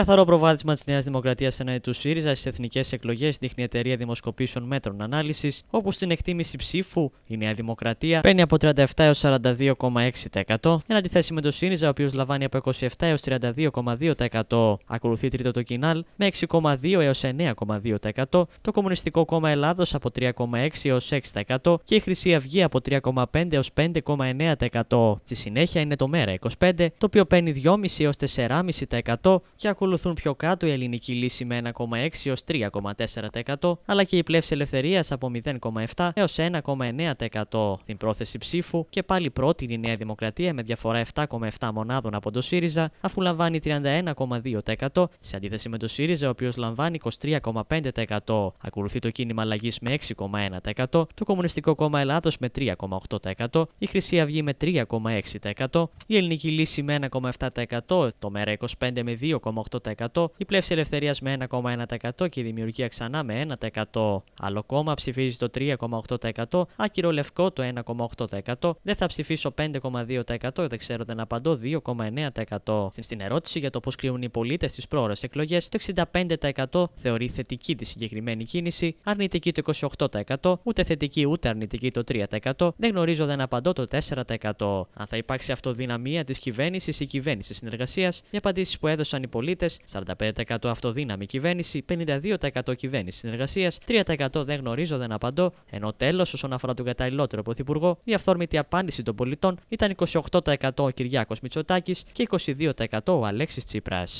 Καθαρό προβάδισμα της Νέας Δημοκρατίας εναντί του ΣΥΡΙΖΑ στις εθνικές εκλογές δείχνει η εταιρεία δημοσκοπήσεων μέτρων ανάλυσης, όπου στην εκτίμηση ψήφου η Νέα Δημοκρατία παίρνει από 37 έω 42,6%, εν αντιθέσει με το ΣΥΡΙΖΑ, ο οποίος λαμβάνει από 27 έω 32,2%. Ακολουθεί τρίτο το Κινάλ με 6,2 έω 9,2%, το Κομμουνιστικό Κόμμα Ελλάδος από 3,6 έω 6% και η Χρυσή Αυγή από 3,5 έω 5,9%. Στη συνέχεια είναι το ΜΕΡΑ 25, το οποίο παίρνει 2,5 έω 4,5% και ακολουθεί ακολουθούν πιο κάτω η ελληνική λύση με 1,6 έως 3,4% αλλά και η πλεύση ελευθερίας από 0,7 έως 1,9%. Την πρόθεση ψήφου και πάλι πρώτη η Νέα Δημοκρατία με διαφορά 7,7 μονάδων από το ΣΥΡΙΖΑ αφού λαμβάνει 31,2% σε αντίθεση με το ΣΥΡΙΖΑ ο οποίος λαμβάνει 23,5%. Ακολουθεί το κίνημα αλλαγής με 6,1%, το Κομμουνιστικό Κόμμα Ελλάδος με 3,8%, η Χρυσή Αυγή με 3,6%, η Ελληνική Λύση με 1,7%, το ΜΕΡΑ 25 με 2,8%, η πλεύση ελευθερίας με 1,1% και η δημιουργία ξανά με 1%. Άλλο κόμμα ψηφίζει το 3,8%, άκυρο λευκό το 1,8%, δεν θα ψηφίσω 5,2%, δεν ξέρω δεν απαντώ 2,9%. Στην ερώτηση για το πώς κρίνουν οι πολίτες τι πρόορε εκλογές, το 65% θεωρεί θετική τη συγκεκριμένη κίνηση, αρνητική το 28%, ούτε θετική ούτε αρνητική το 3%, δεν γνωρίζω δεν απαντώ το 4%. Αν θα υπάρξει αυτοδυναμία της κυβέρνησης ή κυβέρνησης συνεργασίας, οι απαντήσεις που έδωσαν οι πολίτες πολίτες, 45% αυτοδύναμη κυβέρνηση, 52% κυβέρνηση συνεργασίας, 3% δεν γνωρίζω, δεν απαντώ, ενώ τέλος, όσον αφορά τον καταλληλότερο πρωθυπουργό, η αυθόρμητη απάντηση των πολιτών ήταν 28% ο Κυριάκος Μητσοτάκης και 22% ο Αλέξης Τσίπρας.